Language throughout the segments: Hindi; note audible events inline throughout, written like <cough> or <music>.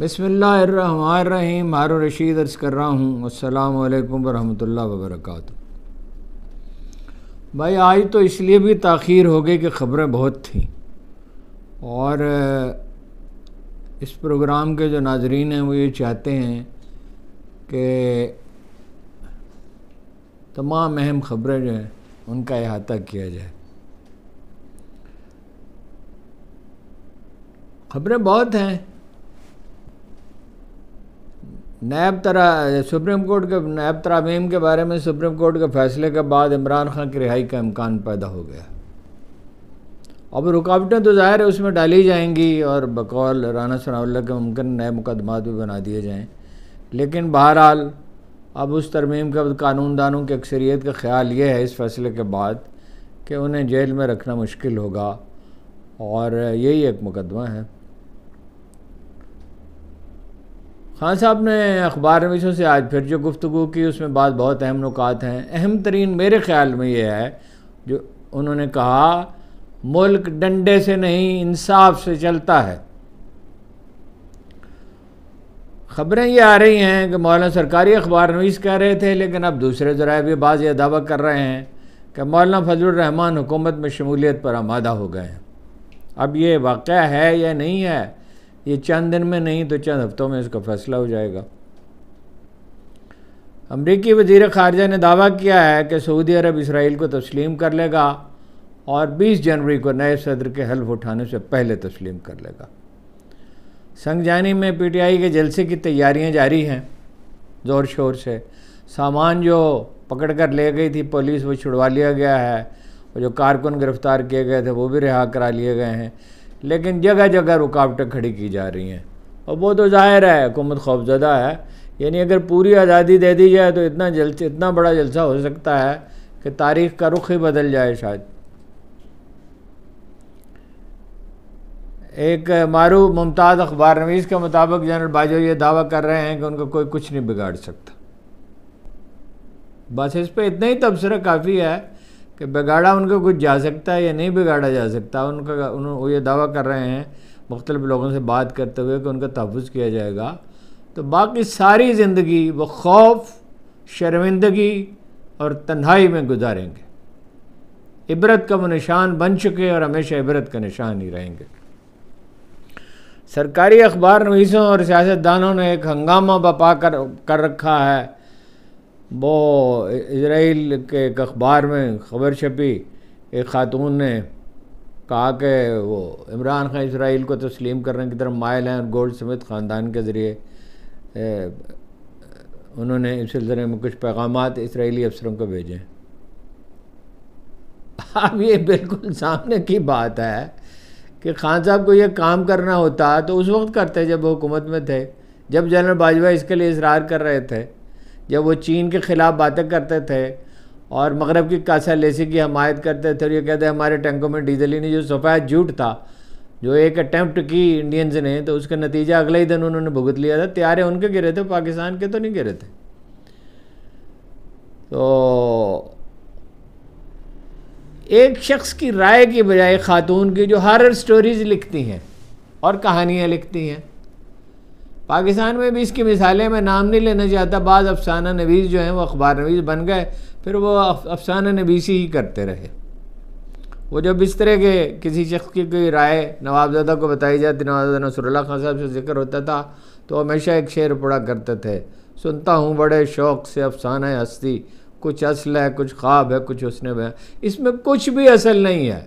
बसमीम हारून रशीद अर्ज़ कर रहा हूँ अल्लाम वरहल वबरक भाई आज तो इसलिए भी ताख़ीर हो गई कि ख़बरें बहुत थीं और इस प्रोग्राम के जो नाजरीन हैं वो ये चाहते हैं कि तमाम अहम ख़बरें जो हैं उनका अहाता किया जाए ख़बरें बहुत हैं नैब तरा सुप्रीम कोर्ट के नैब तरामीम के बारे में सुप्रीम कोर्ट के फैसले के बाद इमरान खान की रिहाई का इम्कान पैदा हो गया अब रुकावटें तो ज़ाहिर है उसमें डाली जाएंगी और बकौल राना सनाउल्ला के मुमकिन नए मुकदमात भी बना दिए जाएँ लेकिन बहरहाल अब उस तरमीम के कानूनदानों की अक्सरियत का ख्याल ये है इस फैसले के बाद कि उन्हें जेल में रखना मुश्किल होगा और यही एक मुकदमा है खान साहब ने अखबार नवीसों से आज फिर जो गुफ्तु की उसमें बात बहुत अहम नुकात हैं अहम तरीन मेरे ख्याल में ये है जो उन्होंने कहा मुल्क डंडे से नहीं इंसाफ से चलता है खबरें ये आ रही हैं कि मौलाना सरकारी अखबार नवीस कह रहे थे लेकिन अब दूसरे जराए भी बाज़ यह दावा कर रहे हैं कि मौलाना फजलरहमान हुकूमत में शमूलियत पर आमादा हो गए हैं अब ये वाक़ है या नहीं है ये चंद दिन में नहीं तो चंद हफ्तों में इसका फैसला हो जाएगा अमरीकी वजीर खारजा ने दावा किया है कि सऊदी अरब इसराइल को तस्लीम कर लेगा और 20 जनवरी को नए सदर के हल्फ उठाने से पहले तस्लीम कर लेगा संगजानी में पीटीआई के जलसे की तैयारियां जारी हैं ज़ोर शोर से सामान जो पकड़ कर ले गई थी पुलिस वो छुड़वा लिया गया है और जो कारकुन गिरफ़्तार किए गए थे वो भी रिहा करा लिए गए हैं लेकिन जगह जगह रुकावटें खड़ी की जा रही हैं और वो तो जाहिर है हुकूमत खौफजदा है यानी अगर पूरी आज़ादी दे दी जाए तो इतना जल इतना बड़ा जलसा हो सकता है कि तारीख का रुख ही बदल जाए शायद एक मारू मुमताज़ अखबार नवीस के मुताबिक जनरल बाजो ये दावा कर रहे हैं कि उनको कोई कुछ नहीं बिगाड़ सकता बस इस पर इतना ही तबसरा काफ़ी है कि बिगाड़ा उनको कुछ जा सकता है या नहीं बिगाड़ा जा सकता उनका उन ये दावा कर रहे हैं मुख्तलिफ लोगों से बात करते हुए कि उनका तहफ़ किया जाएगा तो बाकी सारी ज़िंदगी वो खौफ शर्मिंदगी और तन्हाई में गुजारेंगे इबरत का वो निशान बन चुके और हमेशा इबरत का निशान ही रहेंगे सरकारी अखबार नवीसों और सियासतदानों ने एक हंगामा बपा कर कर रखा है वो इसराइल के एक अखबार में ख़बर छपी एक ख़ातून ने कहा कि वो इमरान खान इसराइल को तस्लीम करने की तरफ मायल हैं और गोल्ड समेत ख़ानदान के ज़रिए उन्होंने इस सिलसिले में कुछ पैगाम इसराइली अफसरों को भेजे अब ये बिल्कुल सामने की बात है कि खान साहब को ये काम करना होता तो उस वक्त करते जब वो हुकूमत में थे जब जनरल बाजवा इसके लिए इसरार कर रहे थे जब वो चीन के ख़िलाफ़ बातें करते थे और मगरब की कासा लेसी की हमायत करते थे और ये कहते हमारे टैंकों में डीजल ही नहीं जो सफ़ायद झूठ था जो एक अटैम्प्ट की इंडियंस ने तो उसका नतीजा अगले ही दिन उन्होंने भुगत लिया था त्यारे उनके गिरे थे पाकिस्तान के तो नहीं गिरे थे तो एक शख्स की राय की बजाय ख़ातून की जो हर स्टोरीज़ लिखती हैं और कहानियाँ लिखती हैं पाकिस्तान में भी इसकी मिसालें मैं नाम नहीं लेना चाहता बाद अफसाना नवीस जो हैं वो अखबार नवीस बन गए फिर वो अफसाना नवीसी ही करते रहे वो जब इस तरह के किसी शख्स की कोई राय नवाबजादा को बताई जाती नवाबजादा नसरुल्ला खान साहब से जिक्र होता था तो हमेशा एक शेर पड़ा करते थे सुनता हूँ बड़े शौक़ से अफसाना हस्ती कुछ असल है कुछ ख्वाब है कुछ उसने बया इसमें कुछ भी असल नहीं है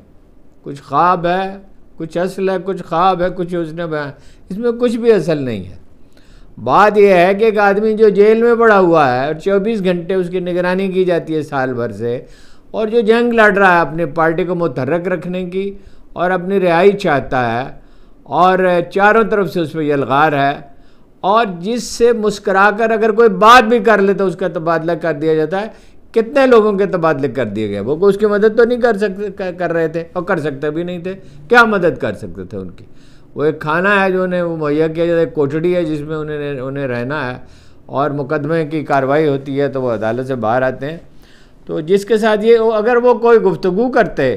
कुछ ख्वाब है कुछ असल है कुछ ख्वाब है कुछ उसने बया इसमें कुछ भी असल नहीं है बात यह है कि एक आदमी जो जेल में पड़ा हुआ है और चौबीस घंटे उसकी निगरानी की जाती है साल भर से और जो जंग लड़ रहा है अपने पार्टी को मुतरक रखने की और अपनी रिहाई चाहता है और चारों तरफ से उस पर यलगार है और जिससे मुस्करा कर अगर कोई बात भी कर ले तो उसका तबादला कर दिया जाता है कितने लोगों के तबादले कर दिए गए वो उसकी मदद तो नहीं कर सकते कर रहे थे और कर सकते भी नहीं थे क्या मदद कर सकते थे उनकी वो एक खाना है जो उन्हें मुहैया किया जाता है कोठड़ी है जिसमें उन्हें उन्हें रहना है और मुकदमे की कार्रवाई होती है तो वो अदालत से बाहर आते हैं तो जिसके साथ ये वो अगर वो कोई गुफ्तगु करते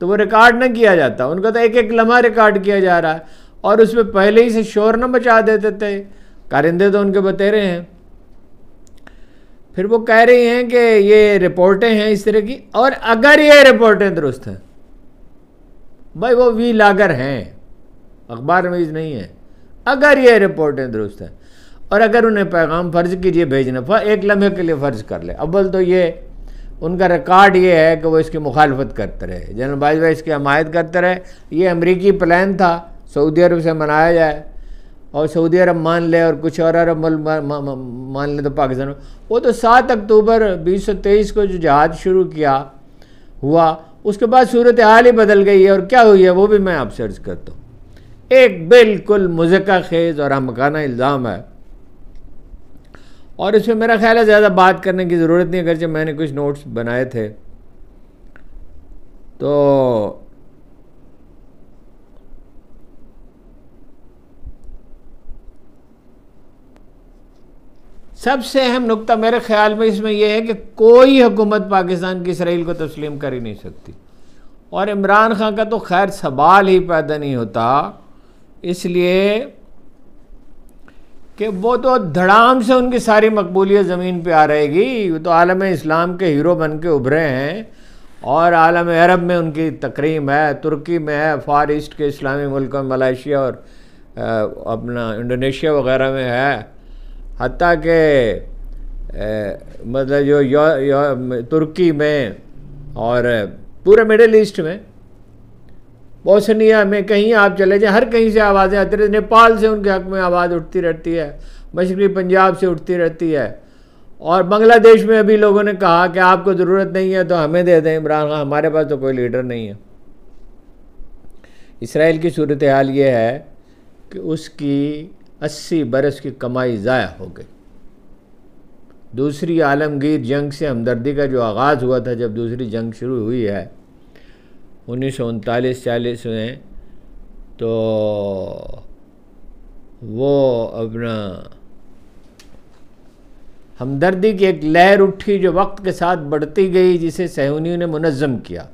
तो वो रिकॉर्ड ना किया जाता उनका तो एक एक लम्हा रिकॉर्ड किया जा रहा है और उसमें पहले ही से शोर ना बचा देते थे कारिंदे तो उनके बतेरे हैं फिर वो कह रही हैं कि ये रिपोर्टें हैं इस तरह की और अगर ये रिपोर्टें दुरुस्त हैं भाई वो वी लागर हैं अखबार में नहीं है अगर ये रिपोर्टें दुरुस्त हैं और अगर उन्हें पैगाम फ़र्ज़ कीजिए भेजना एक लम्हे के लिए फ़र्ज़ कर ले अव्वल तो ये उनका रिकॉर्ड ये है कि वो इसकी मुखालफत करते रहे जनरल बाजवा इसकी हमायत करते रहे ये अमरीकी प्लान था सऊदी अरब से मनाया जाए और सऊदी अरब मान ले और कुछ और अरब मुल्क मान ले तो पाकिस्तान वो तो सात अक्टूबर बीस सौ तेईस को जो जहाज शुरू किया हुआ उसके बाद सूरत हाल ही बदल गई है और क्या हुई है वो भी मैं आपसे अर्ज करता हूँ एक बिल्कुल मुजका खेज और हमकाना इल्ज़ाम है और इसमें मेरा ख्याल है ज़्यादा बात करने की ज़रूरत नहीं अगरचे मैंने कुछ नोट्स बनाए थे तो सबसे अहम नुकता मेरे ख्याल में इसमें यह है कि कोई हुकूमत पाकिस्तान की इसराइल को तस्लीम कर ही नहीं सकती और इमरान खान का तो खैर सवाल ही पैदा नहीं होता इसलिए कि वो तो धड़ाम से उनकी सारी मकबूलियत ज़मीन पे आ रहेगी वो तो आलम इस्लाम के हीरो बन के उभरे हैं और आलम अरब में उनकी तकरीम है तुर्की में है फार ईस्ट के इस्लामी मुल्कों में और आ, अपना इंडोनेशिया वगैरह में है हती के मतलब जो यो, यो, तुर्की में और पूरे मिडल ईस्ट में बोसनिया में कहीं आप चले जाएं हर कहीं से आवाज़ें आती रहती नेपाल से उनके हक में आवाज़ उठती रहती है मशरक़ी पंजाब से उठती रहती है और बांग्लादेश में अभी लोगों ने कहा कि आपको ज़रूरत नहीं है तो हमें दे दें इमरान खान हमारे पास तो कोई लीडर नहीं है इसराइल की सूरत हाल ये है कि उसकी अस्सी बरस की कमाई ज़ाया हो गई दूसरी आलमगीर जंग से हमदर्दी का जो आगाज़ हुआ था जब दूसरी जंग शुरू हुई है उन्नीस सौ उनतालीस चालीस में तो वो अपना हमदर्दी की एक लहर उठी जो वक्त के साथ बढ़ती गई जिसे सहूनियों ने मुनज़म किया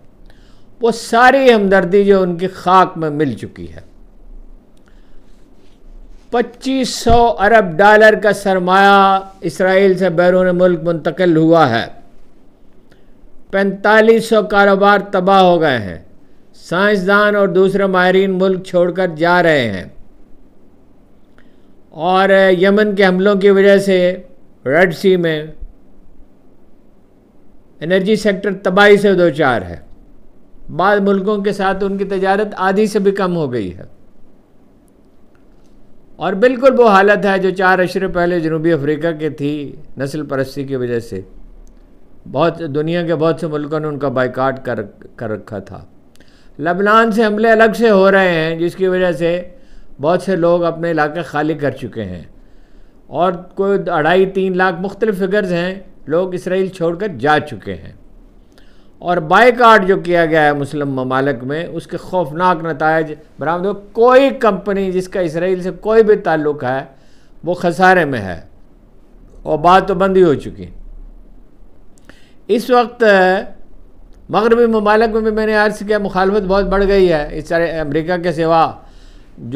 वो सारी हमदर्दी जो उनकी खाक में मिल चुकी है 2500 अरब डॉलर का सरमाया इसराइल से बैरून मुल्क मुंतकिल हुआ है 4500 कारोबार तबाह हो गए हैं साइंसदान और दूसरे माहरीन मुल्क छोड़कर जा रहे हैं और यमन के हमलों की वजह से रेड सी में एनर्जी सेक्टर तबाही से दो चार है बाद मुल्कों के साथ उनकी तजारत आधी से भी कम हो गई है और बिल्कुल वो हालत है जो चार अशरे पहले जनूबी अफ्रीका की थी नस्ल परस्ती की वजह से बहुत दुनिया के बहुत से मुल्कों ने उनका बाइकाट कर कर रखा था लबनान से हमले अलग से हो रहे हैं जिसकी वजह से बहुत से लोग अपने इलाके खाली कर चुके हैं और कोई अढ़ाई तीन लाख मुख्तलिफ़ फिगर्स हैं लोग इसराइल छोड़कर जा चुके हैं और बाइकाट जो किया गया है मुस्लिम ममालक में उसके खौफनाक नतज बरामद हो कोई कंपनी जिसका इसराइल से कोई भी ताल्लुक़ है वो खसारे में है और बात तो बंद ही हो चुकी इस वक्त मगरबी ममालक में भी मैंने अर्ज़ किया मुखालफत बहुत बढ़ गई है इस सारे अमरीका के सिवा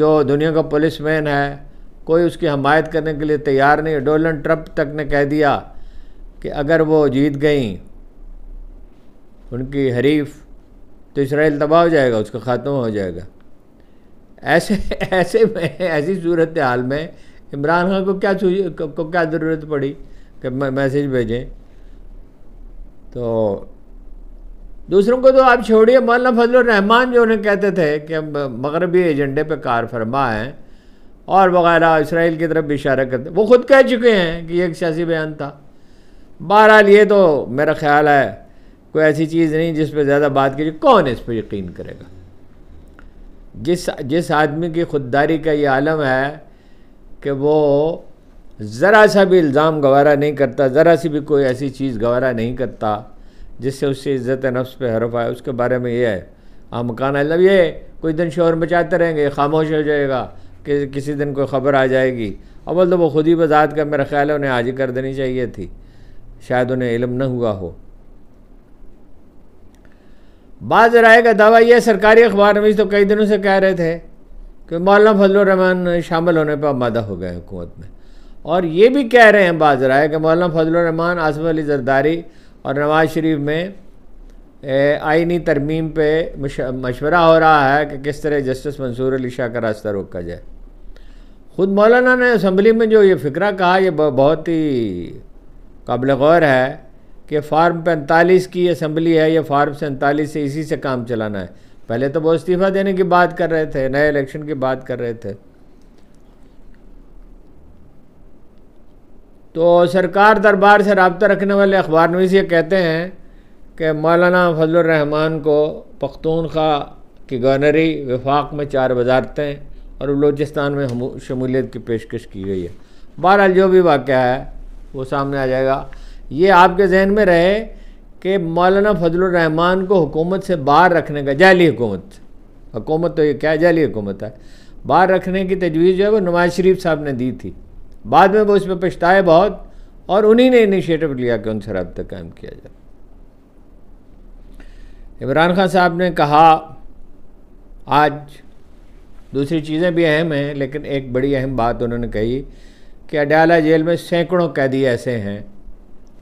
जो दुनिया का पुलिस मैन है कोई उसकी हमायत करने के लिए तैयार नहीं डोनल्ड ट्रंप तक ने कह दिया कि अगर वो जीत गई उनकी हरीफ तो इसराइल तबाह हो जाएगा उसका खात्मा हो जाएगा ऐसे ऐसे में ऐसी सूरत हाल में इमरान खान को क्या को, क्या ज़रूरत पड़ी कि मैसेज भेजें तो दूसरों को तो आप छोड़िए मौलाना फजल रहमान जो उन्हें कहते थे कि हम मगरबी एजेंडे पे कार फरमा है और वगैरह इसराइल की तरफ इशारा करते वो खुद कह चुके हैं कि ये एक सियासी बयान था बहरहाल ये तो मेरा ख्याल है कोई ऐसी चीज़ नहीं जिस पर ज़्यादा बात कीजिए कौन इस पर यकीन करेगा जिस जिस आदमी की खुददारी का ये आलम है कि वो ज़रा सा भी इल्ज़ाम गवारा नहीं करता ज़रा सी भी कोई ऐसी चीज़ गवारा नहीं करता जिससे उससे इज़्ज़त नफ्स पे हरफ आए उसके बारे में ये है हम हाँ, मकान मतलब ये कुछ दिन शोर मचाते रहेंगे खामोश हो जाएगा कि किसी दिन कोई ख़बर आ जाएगी अब तो वो खुद ही बजात का मेरा ख्याल है उन्हें आज ही कर देनी चाहिए थी शायद उन्हें इलम न हुआ हो बाद राय का दावा यह सरकारी अखबार में तो कई दिनों से कह रहे थे कि मौलाना फजलान शामिल होने पर आमादा हो गए हुकूमत में और ये भी कह रहे हैं बाज राय कि मौलाना फजलान आसफ अली जरदारी और नवाज शरीफ में आइनी तरमीम पे मशवरा हो रहा है कि किस तरह जस्टिस मंसूर अली शाह का रास्ता रोका जाए ख़ुद मौलाना ने असम्बली में जो ये फ़िक्रा कहा यह बहुत ही काबिल गौर है कि फार्म पैंतालीस की असम्बली है या फार्म सैंतालीस से इसी से काम चलाना है पहले तो वो इस्तीफ़ा देने की बात कर रहे थे नए इलेक्शन की बात कर रहे थे तो सरकार दरबार से रबता रखने वाले अखबार नवीस ये कहते हैं कि मौलाना फजलरहमान को पख्तूनख्वा की गवर्नरी विफाक में चार वजारतें और बलोचिस्तान में शमूलियत की पेशकश की गई है बहरहाल जो भी वाक़ है वो सामने आ जाएगा ये आपके जहन में रहे कि मौलाना फजलरहमान को हुकूमत से बाहर रखने का जाली हुकूमत हुकूमत तो ये क्या जाली हुकूमत है बाहर रखने की तजवीज़ जो है वो नवाज शरीफ साहब ने दी थी बाद में वो इस पर पछताए बहुत और उन्हीं ने इनिशिएटिव लिया कि उनसे रब तक कायम किया जाए इमरान खान साहब ने कहा आज दूसरी चीज़ें भी अहम हैं लेकिन एक बड़ी अहम बात उन्होंने कही कि अडयाला जेल में सैकड़ों कैदी ऐसे हैं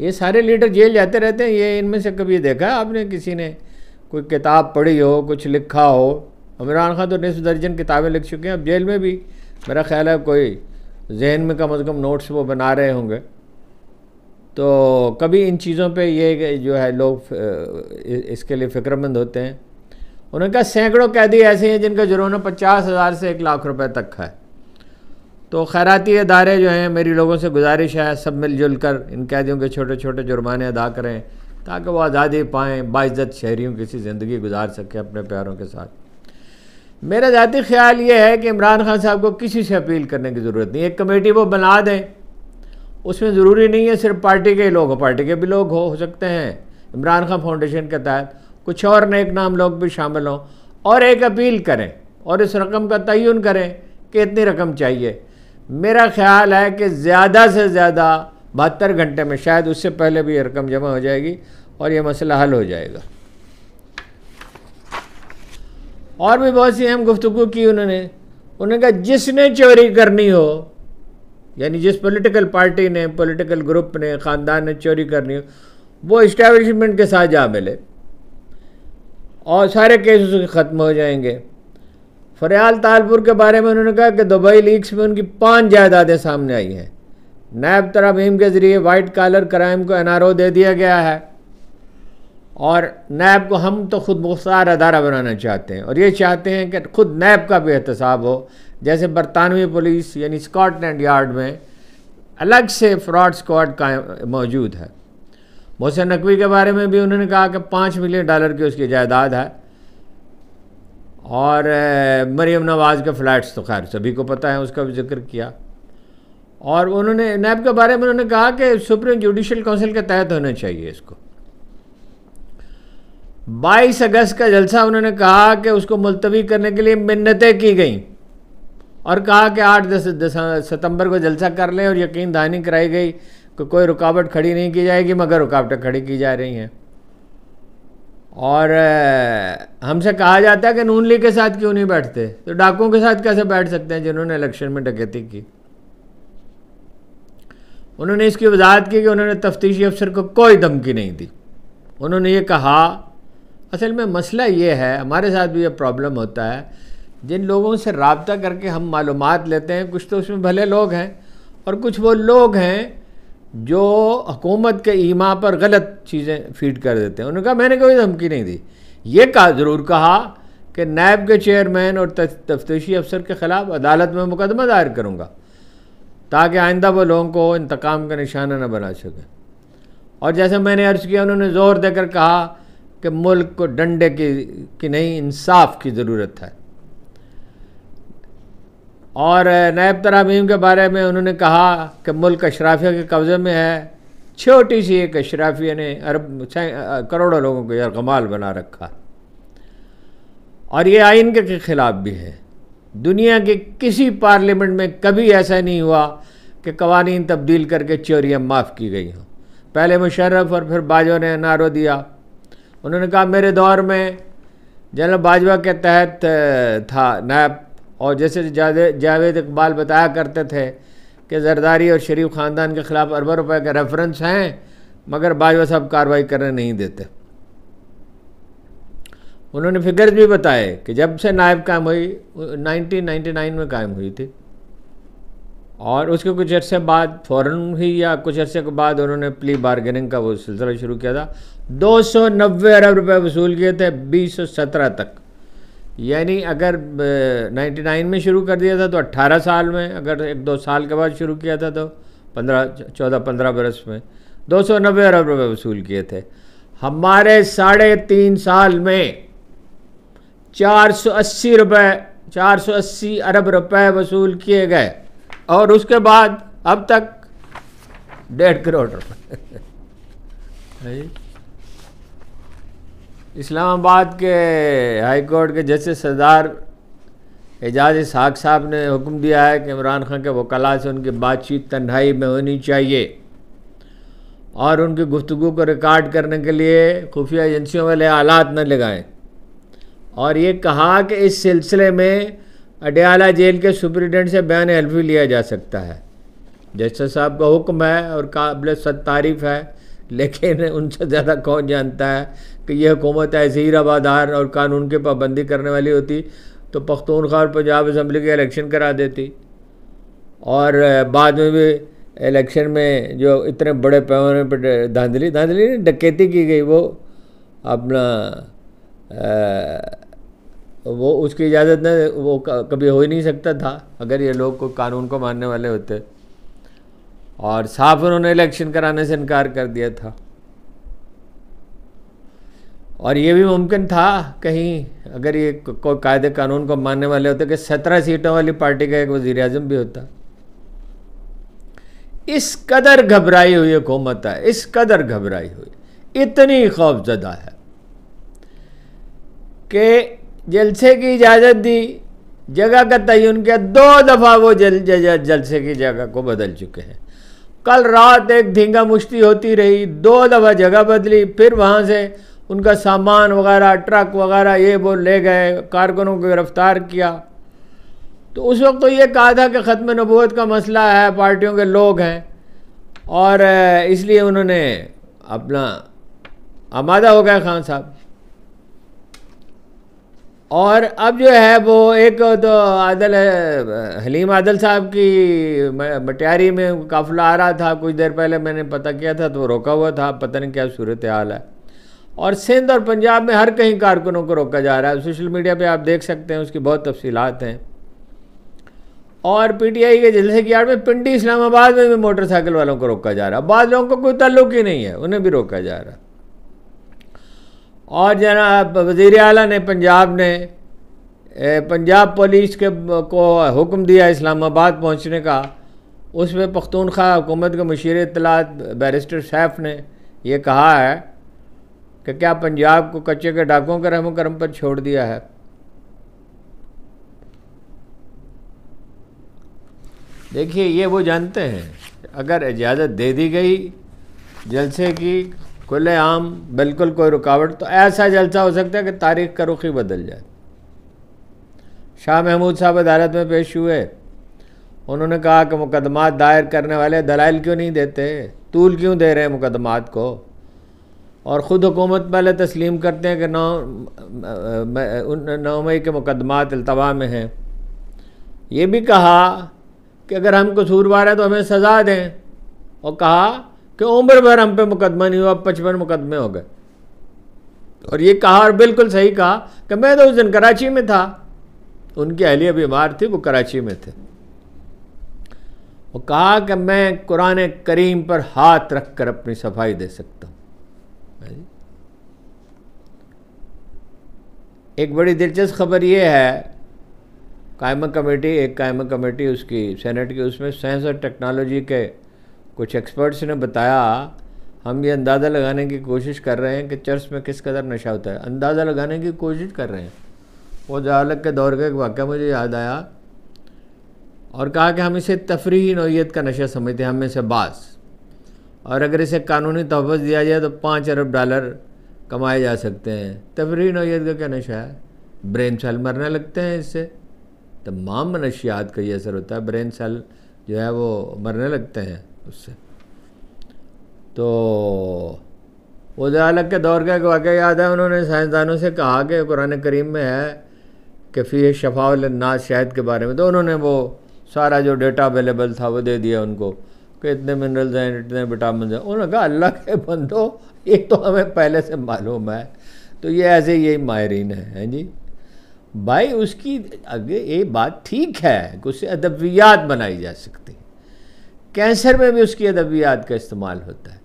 ये सारे लीडर जेल जाते रहते हैं ये इनमें से कभी देखा है आपने किसी ने कोई किताब पढ़ी हो कुछ लिखा हो इमरान खान तो निस दर्जन किताबें लिख चुके हैं अब जेल में भी मेरा ख्याल है कोई जहन में कम अज़ कम नोट्स वो बना रहे होंगे तो कभी इन चीज़ों पे ये जो है लोग इसके लिए फ़िक्रमंद होते हैं उन्होंने कहा सैकड़ों कैदी ऐसे हैं जिनका जुर्माना पचास हज़ार से एक लाख रुपए तक का है तो खैराती अदारे जो हैं मेरी लोगों से गुजारिश है सब मिलजुल कर इन कैदियों के छोटे छोटे जुर्माने अदा करें ताकि वो आज़ादी पाएँ बाज़त शहरीों की सी ज़िंदगी गुजार सकें अपने प्यारों के साथ मेरा ज़ाती ख्याल ये है कि इमरान खान साहब को किसी से अपील करने की ज़रूरत नहीं एक कमेटी वो बना दें उसमें ज़रूरी नहीं है सिर्फ पार्टी के लोग हो पार्टी के भी लोग हो, हो सकते हैं इमरान खान फाउंडेशन के तहत कुछ और नेक नाम लोग भी शामिल हों और एक अपील करें और इस रकम का तयन करें कि इतनी रकम चाहिए मेरा ख्याल है कि ज़्यादा से ज़्यादा बहत्तर घंटे में शायद उससे पहले भी ये रकम जमा हो जाएगी और ये मसला हल हो जाएगा और भी बहुत सी अहम गुफ्तु की उन्होंने उन्होंने कहा जिसने चोरी करनी हो यानी जिस पॉलिटिकल पार्टी ने पॉलिटिकल ग्रुप ने ख़ानदान ने चोरी करनी हो वो इस्टेबलिशमेंट के साथ जा मिले और सारे केसेस ख़त्म हो जाएंगे फ़रियाल तालपुर के बारे में उन्होंने कहा कि दुबई लीक्स में उनकी पांच जायदादें सामने आई हैं नैब तरमीम के ज़रिए वाइट कॉलर क्राइम को एन दे दिया गया है और नैब को हम तो खुद मुख्तार अदारा बनाना चाहते हैं और ये चाहते हैं कि खुद नैब का भी एहतसाब हो जैसे बरतानवी पुलिस यानी स्कॉटलैंड यार्ड में अलग से फ्रॉड स्क्वाड का मौजूद है मोहसिन नकवी के बारे में भी उन्होंने कहा कि पाँच मिलियन डॉलर की उसकी जायदाद है और मरीम नवाज़ के फ़्लैट्स तो खैर सभी को पता है उसका भी जिक्र किया और उन्होंने नैब के बारे में उन्होंने कहा कि सुप्रीम जुडिशल काउंसिल के तहत होना चाहिए इसको 22 अगस्त का जलसा उन्होंने कहा कि उसको मुलतवी करने के लिए मिन्नतें की गई और कहा कि 8 दस सितंबर को जलसा कर लें और यकीन दहानी कराई गई कि कोई रुकावट खड़ी नहीं की जाएगी मगर रुकावटें खड़ी की जा रही हैं और हमसे कहा जाता है कि नून लीग के साथ क्यों नहीं बैठते तो डाकुओं के साथ कैसे बैठ सकते हैं जिन्होंने इलेक्शन में डकैती की उन्होंने इसकी वजाहत की कि उन्होंने तफ्तीशी अफसर को कोई धमकी नहीं दी उन्होंने ये कहा असल में मसला ये है हमारे साथ भी ये प्रॉब्लम होता है जिन लोगों से रबता करके हम मालूम लेते हैं कुछ तो उसमें भले लोग हैं और कुछ वो लोग हैं जो हकूमत के ईमा पर गलत चीज़ें फीड कर देते हैं उन्होंने कहा मैंने कोई धमकी नहीं दी ये कहा ज़रूर कहा कि नायब के चेयरमैन और तफ्तीशी अफसर के ख़िलाफ़ अदालत में मुकदमा दायर करूँगा ताकि आइंदा वो लोगों को इंतकाम का निशाना न बना सकें और जैसे मैंने अर्ज़ किया उन्होंने ज़ोर देकर कहा कि मुल्क को डंडे की, की नहीं इंसाफ की ज़रूरत है और नायब तरामीम के बारे में उन्होंने कहा कि मुल्क अशराफिया के कब्ज़े में है छोटी सी एक अशराफिया ने अरब करोड़ों लोगों को यमाल बना रखा और ये आइन के ख़िलाफ़ भी है दुनिया के किसी पार्लियामेंट में कभी ऐसा नहीं हुआ कि कवानी तब्दील करके चोरियाँ माफ़ की गई हों पहले मुशर्रफ और फिर बाजवा ने नारो दिया उन्होंने कहा मेरे दौर में जनरल बाजवा के तहत था नायब और जैसे जावेद इकबाल बताया करते थे कि जरदारी और शरीफ ख़ानदान के ख़िलाफ़ अरबों रुपए के रेफरेंस हैं मगर बाजवा साहब कार्रवाई करने नहीं देते उन्होंने फिगर्स भी बताए कि जब से नायब कायम हुई 1999 में कायम हुई थी और उसके कुछ अर्से बाद फ़ौर ही या कुछ अर्से के बाद उन्होंने प्ली बारगेनिंग का वो सिलसिला शुरू किया था दो सौ अरब रुपये वसूल किए थे बीस सौ सत्रह तक यानी अगर 99 में शुरू कर दिया था तो 18 साल में अगर एक दो साल के बाद शुरू किया था तो 15 चौदह पंद्रह बरस में दो अरब रुपये वसूल किए थे हमारे साढ़े तीन साल में 480 रुपए 480 अरब रुपए वसूल किए गए और उसके बाद अब तक डेढ़ करोड़ रुपए <laughs> इस्लामाबाद के हाई कोर्ट के जस्टिस सरदार एजाज इसहाक साहब ने हुक्म दिया है कि इमरान खान के वकला से उनकी बातचीत तन्हाई में होनी चाहिए और उनकी गुफ्तु को रिकॉर्ड करने के लिए खुफिया एजेंसियों वाले आलात न लगाएं और ये कहा कि इस सिलसिले में अडयाला जेल के सुप्रिटेंडेंट से बयान हल्फी लिया जा सकता है जस्टिस साहब का हुक्म है और काबिल सद तारीफ़ है लेकिन उनसे ज़्यादा कौन जानता है कि यह हुकूमत ऐसे ही रवादार और कानून की पाबंदी करने वाली होती तो पख्तूनख्वा और पंजाब असम्बली के इलेक्शन करा देती और बाद में भी इलेक्शन में जो इतने बड़े पैमाने पर धांधली धांधली ने डकैती की गई वो अपना आ, वो उसकी इजाज़त न वो कभी हो ही नहीं सकता था अगर ये लोग को कानून को मानने वाले होते और साफ उन्होंने इलेक्शन कराने से इनकार कर दिया था और ये भी मुमकिन था कहीं अगर ये कोई कायदे कानून को मानने वाले होते कि सत्रह सीटों वाली पार्टी का एक वजीर अजम भी होता इस कदर घबराई हुई हुकूमत है इस कदर घबराई हुई इतनी खौफजदा है कि जलसे की इजाज़त दी जगह का तयन किया दो दफ़ा वो जल जलसे की जगह को बदल चुके हैं कल रात एक धींगा मुश्ती होती रही दो दफ़ा जगह बदली फिर वहाँ से उनका सामान वगैरह ट्रक वगैरह ये वो ले गए कारकुनों को गिरफ्तार किया तो उस वक्त तो ये कहा था कि ख़त्म नबूत का मसला है पार्टियों के लोग हैं और इसलिए उन्होंने अपना आमादा हो गया खान साहब और अब जो है वो एक तो आदल हलीम आदल साहब की मटियारी में काफिला आ रहा था कुछ देर पहले मैंने पता किया था तो वो रोका हुआ था पता नहीं क्या सूरत हाल है और सिंध और पंजाब में हर कहीं कारकुनों को रोका जा रहा है सोशल मीडिया पे आप देख सकते हैं उसकी बहुत तफसीलात हैं और पीटीआई के जलसे की आड़ में पिंडी इस्लामाबाद में भी मोटरसाइकिल वालों को रोका जा रहा है बाद लोगों को कोई ताल्लुक ही नहीं है उन्हें भी रोका जा रहा है और जना वजीर अल ने पंजाब ने पंजाब पुलिस के को हुक्म दिया इस्लामाबाद पहुँचने का उसमें पख्तूनख्वा हुकूमत के मशीर इतलात बैरिस्टर सैफ ने यह कहा है कि क्या पंजाब को कच्चे के डाकों के रहम करम पर छोड़ दिया है देखिए ये वो जानते हैं अगर इजाज़त दे दी गई जलसे की खुले आम बिल्कुल कोई रुकावट तो ऐसा जलसा हो सकता है कि तारीख का रुख ही बदल जाए शाह महमूद साहब अदालत में पेश हुए उन्होंने कहा कि मुकदमा दायर करने वाले दलाइल क्यों नहीं देते तूल क्यों दे रहे हैं मुकदमात को और ख़ुद हुकूमत पहले तस्लीम करते हैं कि नौ नौ मई के मुकदमात अल्तवा में हैं ये भी कहा कि अगर हम कसूरवार हैं तो हमें सज़ा दें और कहा कि उम्र भर हम पे मुकदमा नहीं हुआ पचपन मुकदमे हो गए और ये कहा और बिल्कुल सही कहा कि मैं तो उस दिन कराची में था उनकी अहलिया बीमार थी वो कराची में थे वो कहा कि मैं कुरान करीम पर हाथ रख कर अपनी सफाई दे सकता हूँ एक बड़ी दिलचस्प खबर ये है कायमा कमेटी एक कायमा कमेटी उसकी सेनेट की उसमें साइंस और टेक्नोलॉजी के कुछ एक्सपर्ट्स ने बताया हम ये अंदाज़ा लगाने की कोशिश कर रहे हैं कि चर्च में किस कदर नशा होता है अंदाज़ा लगाने की कोशिश कर रहे हैं वो जालक के दौर का एक वाक्य मुझे याद आया और कहा कि हम इसे तफरी नोयत का नशा समझते हैं हम से बास और अगर इसे कानूनी तहफ़ दिया जाए तो पाँच अरब डॉलर कमाए जा सकते हैं तफरी नोयत का क्या नशा है ब्रेन सेल मरने लगते हैं इससे तमाम नशियात का ये असर होता है ब्रेन सेल जो है वो मरने लगते हैं उससे तो उजालक के दौर का एक वाक़ याद है उन्होंने साइंसदानों से कहा कि कुरान करीम में है कि फ़ी शफाउल नाज शायद के बारे में तो उन्होंने वो सारा जो डेटा अवेलेबल था वो दे दिया उनको कि इतने मिनरल्स हैं इतने विटामिन हैं उन्होंने कहा अल्लाह के बंदो ये तो हमें पहले से मालूम है तो ये ऐसे यही माहरीन है है जी भाई उसकी अगर ये बात ठीक है कुछ अदबियात बनाई जा सकती कैंसर में भी उसकी अदबियात का इस्तेमाल होता है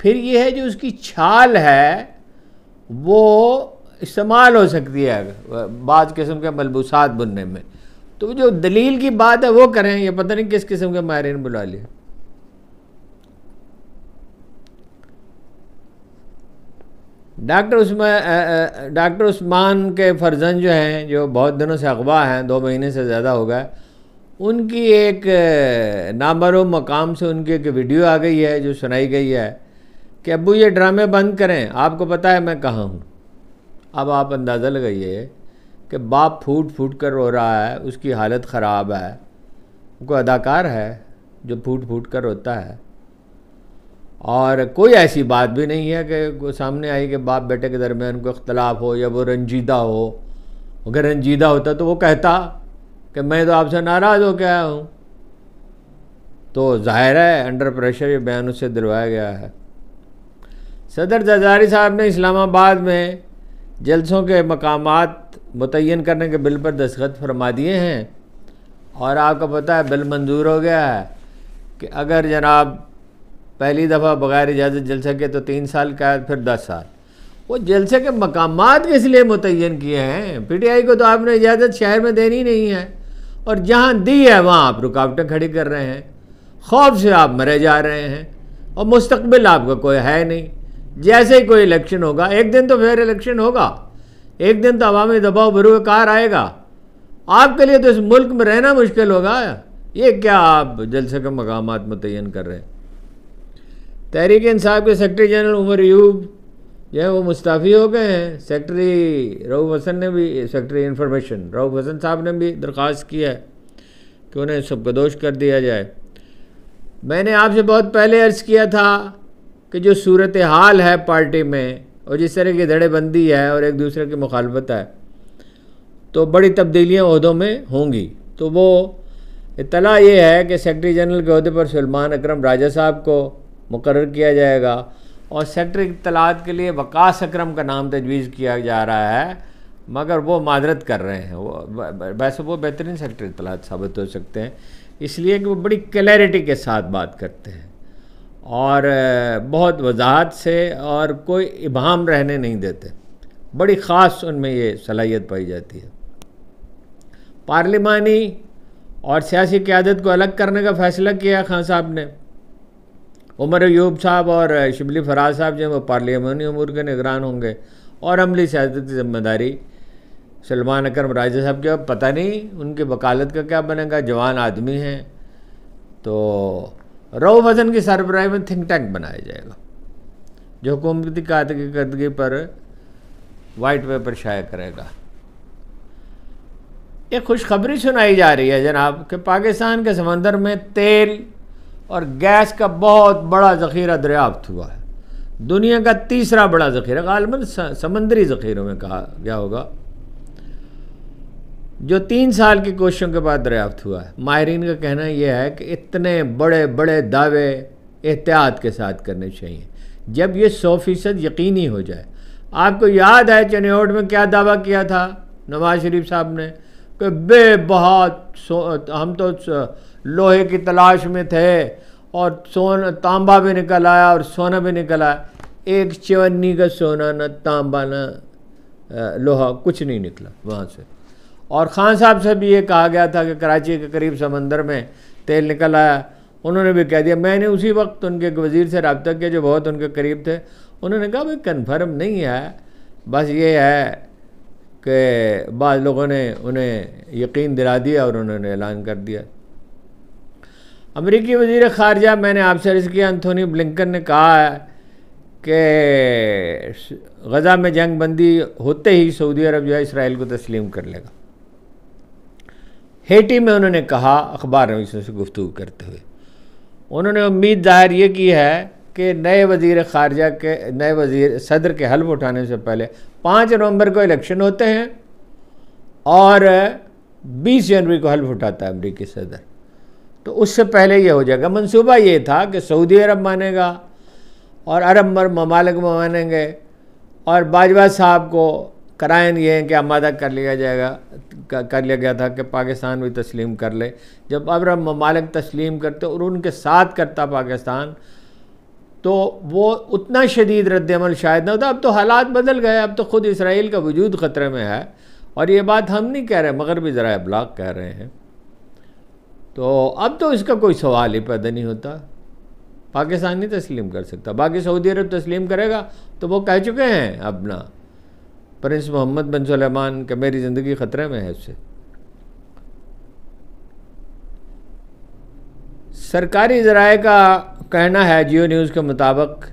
फिर ये है जो उसकी छाल है वो इस्तेमाल हो सकती है बाद किस्म के मलबूसात बुनने में तो जो दलील की बात है वो करें ये पता नहीं किस किस्म के माहरीन बुला लिया डॉक्टर उस्मान डॉक्टर उस्मान के फर्जन जो हैं जो बहुत दिनों से अगवा हैं दो महीने से ज़्यादा हो गए उनकी एक नामरो मकाम से उनकी एक वीडियो आ गई है जो सुनाई गई है कि अबू ये ड्रामे बंद करें आपको पता है मैं कहाँ हूँ अब आप अंदाज़ा लगाइए कि बाप फूट फूट कर रो रहा है उसकी हालत ख़राब है उनको अदाकार है जो फूट फूट कर रोता है और कोई ऐसी बात भी नहीं है कि सामने आई कि बाप बेटे के दरमियान कोई इख्तलाफ हो या वो रंजीदा हो अगर रंजीदा होता तो वो कहता कि मैं तो आपसे नाराज़ हो क्या हूँ तो जाहिर है अंडर प्रेशर ये बयान उससे दिलवाया गया है सदर जजारी साहब ने इस्लामाबाद में जलसों के मकाम मुतन करने के बिल पर दस्खत फरमा दिए हैं और आपको पता है बिल मंजूर हो गया है कि अगर जनाब पहली दफ़ा बग़ैर इजाज़त जल सके तो तीन साल का फिर दस साल वो जलसे के मकाम किस लिए मुतन किए हैं पीटीआई को तो आपने इजाज़त शहर में देनी नहीं है और जहाँ दी है वहाँ आप रुकावटें खड़ी कर रहे हैं खौफ से आप मरे जा रहे हैं और मुस्तबिल आपका कोई है नहीं जैसे ही कोई इलेक्शन होगा एक दिन तो फिर इलेक्शन होगा एक दिन तो अवामी दबाव भरूए कार आएगा आपके लिए तो इस मुल्क में रहना मुश्किल होगा ये क्या आप जलसे के मकाम मुतन कर रहे हैं तहरीक इंसाफ के सेक्रटरी जनरल उमर यूब जो है वो मुस्ताफ़ी हो गए हैं सेक्रटरी राहुल हसन ने भी सेक्रटरी इन्फॉर्मेशन राहुल हसन साहब ने भी दरख्वास्त की है कि उन्हें सबकदोश कर दिया जाए मैंने आपसे बहुत पहले अर्ज़ किया था कि जो सूरत हाल है पार्टी में और जिस तरह की धड़ेबंदी है और एक दूसरे की मुखालफत है तो बड़ी तब्दीलियाँ अहदों में होंगी तो वो इतला ये है कि सेक्रटरी जनरल के अहदे पर सलमान अक्रम राजा साहब को मुकर किया जाएगा और सेक्टर इतलात के लिए वकास अक्रम का नाम तजवीज़ किया जा रहा है मगर वो मादरत कर रहे हैं वो वैसे वो बेहतरीन सेक्टर इतलात साबित हो सकते हैं इसलिए कि वो बड़ी क्लैरिटी के साथ बात करते हैं और बहुत वजाहत से और कोई इबाम रहने नहीं देते बड़ी ख़ास उनमें ये सलाहियत पाई जाती है पार्लिमानी और सियासी क्यादत को अलग करने का फ़ैसला किया खान साहब ने उमर यूब साहब और शिबली फराज साहब जो हैं वो पार्लियामानी अमूर के निगरान होंगे और अमली सियासत की जिम्मेदारी सलमान अकरम राजा साहब के अब पता नहीं उनकी वकालत का क्या बनेगा जवान आदमी हैं तो रऊ हसन की सरबराही में थिंक टैंक बनाया जाएगा जो हुकूमती कारदगी पर वाइट पेपर शाया करेगा एक खुशखबरी सुनाई जा रही है जनाब कि पाकिस्तान के समंदर में तेल और गैस का बहुत बड़ा ज़ख़ीरा दरियाफ्त हुआ है दुनिया का तीसरा बड़ा ज़ख़ीरा गालबन समंदरी ज़ख़ीरों में कहा गया होगा जो तीन साल की कोशिशों के बाद दरियाफ्त हुआ है माहरीन का कहना यह है कि इतने बड़े बड़े दावे एहतियात के साथ करने चाहिए जब ये सौ फीसद यकीनी हो जाए आपको याद है चनेट में क्या दावा किया था नवाज शरीफ साहब ने कि बे बहुत हम तो लोहे की तलाश में थे और सोना तांबा भी निकल आया और सोना भी निकल आया एक चवन्नी का सोना न तांबा न लोहा कुछ नहीं निकला वहाँ से और ख़ान साहब से भी ये कहा गया था कि कराची के करीब समंदर में तेल निकल आया उन्होंने भी कह दिया मैंने उसी वक्त उनके वज़ीर से रबता किया जो बहुत उनके करीब थे उन्होंने कहा भाई कन्फर्म नहीं है बस ये है कि बाद लोगों ने उन्हें यकीन दिला दिया और उन्होंने ऐलान कर दिया अमरीकी वजीर ख़ारजा मैंने आपसे अर्ज़ किया अंथोनी ब्लिंकन ने कहा है कि गज़ा में जंग बंदी होते ही सऊदी अरब जो है इसराइल को तस्लीम कर लेगा हेटी में उन्होंने कहा अखबार नवीसों से गुफ्तु करते हुए उन्होंने उम्मीद जाहिर ये की है कि नए वजीर खारजा के नए वजीर सदर के हल्फ उठाने से पहले पाँच नवंबर को इलेक्शन होते हैं और बीस जनवरी को हल्फ उठाता है अमरीकी सदर तो उससे पहले ये हो जाएगा मंसूबा ये था कि सऊदी अरब मानेगा और अरब ममालिक मानेंगे और बाजवा साहब को करायन ये हैं कि आमादा कर लिया जाएगा कर लिया गया था कि पाकिस्तान भी तस्लीम कर ले जब अरब ममालिक तस्लीम करते और उनके साथ करता पाकिस्तान तो वो उतना शदीद रद्दमल शायद ना होता अब तो हालात बदल गए अब तो ख़ुद इसराइल का वजूद ख़तरे में है और ये बात हम नहीं कह रहे मगर भी ज़रा अबलाग कह रहे हैं तो अब तो इसका कोई सवाल ही पैदा नहीं होता पाकिस्तान नहीं तस्लीम कर सकता बाकी सऊदी अरब तस्लीम करेगा तो वो कह चुके हैं अपना प्रिंस मोहम्मद बिन सलेमान का मेरी ज़िंदगी ख़तरे में है उससे सरकारी जराए का कहना है जियो न्यूज़ के मुताबिक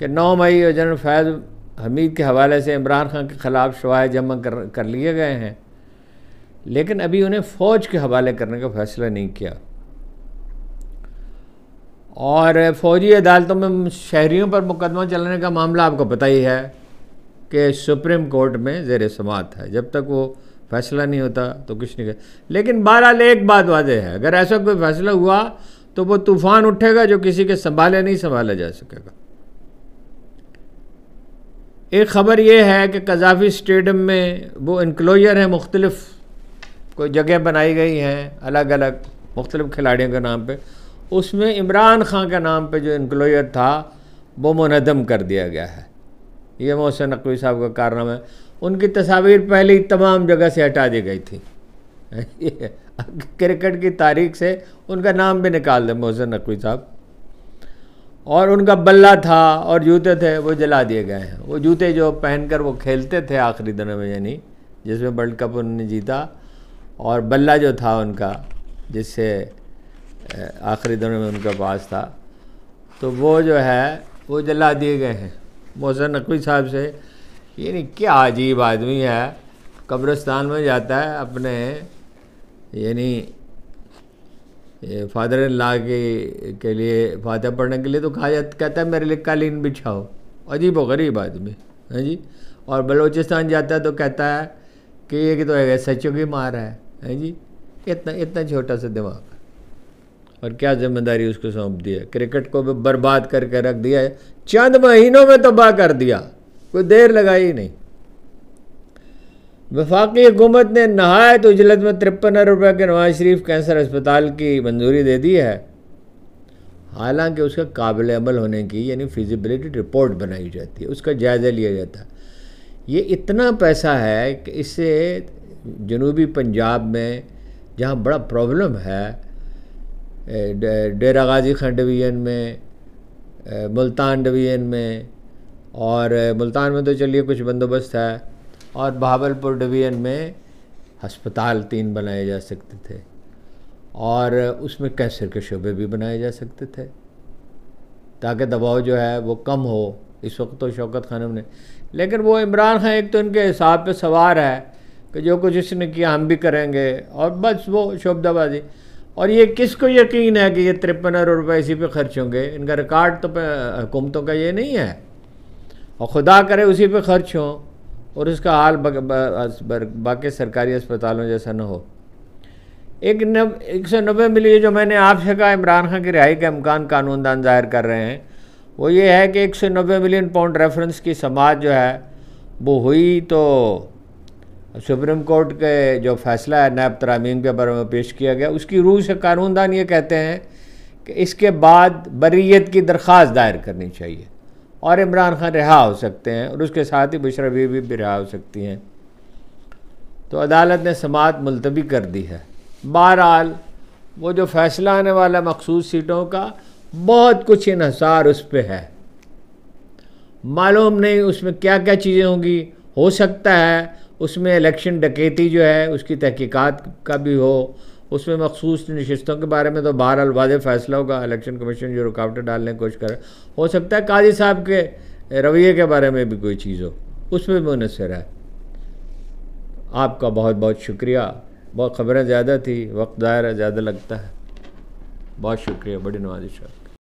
कि 9 मई और जनरल फैज़ हमीद के हवाले से इमरान खान के ख़िलाफ़ शवाए जमा कर कर लिए गए हैं लेकिन अभी उन्हें फ़ौज के हवाले करने का फैसला नहीं किया और फौजी अदालतों में शहरीों पर मुकदमा चलाने का मामला आपको पता ही है कि सुप्रीम कोर्ट में जेर समात है जब तक वो फैसला नहीं होता तो कुछ नहीं कर लेकिन बहरहाल एक बात वाजह है अगर ऐसा कोई फैसला हुआ तो वो तूफान उठेगा जो किसी के संभाले नहीं संभाला जा सकेगा एक खबर यह है कि कजाफी स्टेडियम में वो इनकलोजर है मुख्तलिफ़ कोई जगह बनाई गई हैं अलग अलग मुख्तलिफ़ खिलाड़ियों के नाम पर उसमें इमरान खान के नाम पर जो इनकलोयर था वो मुनदम कर दिया गया है ये मोहसिन नकवी साहब का कारनामा है उनकी तस्वीर पहले ही तमाम जगह से हटा दी गई थी <laughs> क्रिकेट की तारीख से उनका नाम भी निकाल दें मोहसिन नकवी साहब और उनका बल्ला था और जूते थे वो जला दिए गए हैं वो जूते जो पहनकर वो खेलते थे आखिरी दिनों में यानी जिसमें वर्ल्ड कप उन्होंने जीता और बल्ला जो था उनका जिससे आखिरी दिनों में उनका पास था तो वो जो है वो जला दिए गए हैं मोहसन नकवी साहब से ये नहीं क्या अजीब आदमी है कब्रस्तान में जाता है अपने यानी फादर इन ला के, के लिए फातह पढ़ने के लिए तो कहा जाता कहता है मेरे लिए कालीन बिछाओ अजीब गरीब आदमी है जी और बलूचिस्तान जाता है तो कहता है कि ये कि तो सचों की मार है है जी इतना इतना छोटा सा दिमाग और क्या जिम्मेदारी उसको सौंप दी है क्रिकेट को भी बर्बाद करके रख दिया है चंद महीनों में तबाह कर दिया कोई देर लगाई नहीं वफाकी हुकूमत ने नहायत उजलत में तिरपन अरब रुपये के नवाज शरीफ कैंसर अस्पताल की मंजूरी दे दी है हालांकि उसका काबिल अमल होने की यानी फिजिबिलिटी रिपोर्ट बनाई जाती है उसका जायज़ा लिया जाता है ये इतना पैसा है कि इससे जनूबी पंजाब में जहाँ बड़ा प्रॉब्लम है डेरा गाजी खान डिवीज़न में मुल्तान डिवीज़न में और मुल्तान में तो चलिए कुछ बंदोबस्त है और बहावलपुर डिवीज़न में हस्पताल तीन बनाए जा सकते थे और उसमें कैंसर के शोबे भी बनाए जा सकते थे ताकि दबाव जो है वो कम हो इस वक्त तो शौकत खानम ने लेकिन वो इमरान खान एक तो इनके हिसाब पे सवार है कि जो कुछ उसने किया हम भी करेंगे और बस वो शोबदाबाजी और ये किसको यकीन है कि ये तिरपन अरब रुपये इसी पे खर्च होंगे इनका रिकॉर्ड तो हुकूमतों का ये नहीं है और खुदा करे उसी पे खर्च हो और उसका हाल बाकी सरकारी अस्पतालों जैसा ना हो एक नब एक सौ नब्बे मिलियन जो मैंने आपसे कहा इमरान खान की रिहाई का कानून कानूनदान जाहिर कर रहे हैं वो ये है कि एक सौ नब्बे मिलियन पाउंड रेफरेंस की समाज जो है वो हुई तो सुप्रीम कोर्ट के जो फैसला है नायब तरामीम के बारे में पेश किया गया उसकी रूह से कानूनदान ये कहते हैं कि इसके बाद बरीत की दरख्वास्त दायर करनी चाहिए और इमरान खान रिहा हो सकते हैं और उसके साथ ही बुशरा बीबी भी रिहा हो सकती हैं तो अदालत ने समात मुलतवी कर दी है बहरहाल वो जो फैसला आने वाला मखसूस सीटों का बहुत कुछ इनहसार उस पर है मालूम नहीं उसमें क्या क्या चीज़ें होंगी हो सकता है उसमें इलेक्शन डकैती जो है उसकी तहकीकात का भी हो उसमें मखसूस नशस्तों के बारे में तो बहर अलवाद फैसला होगा इलेक्शन कमीशन जो रुकावटें डालने की कोशिश कर हो सकता है काजी साहब के रवैये के बारे में भी कोई चीज़ हो उसमें मुनसर है आपका बहुत बहुत शुक्रिया बहुत खबरें ज़्यादा थी वक्त दायरा ज़्यादा लगता है बहुत शुक्रिया बड़ी नवाजिश है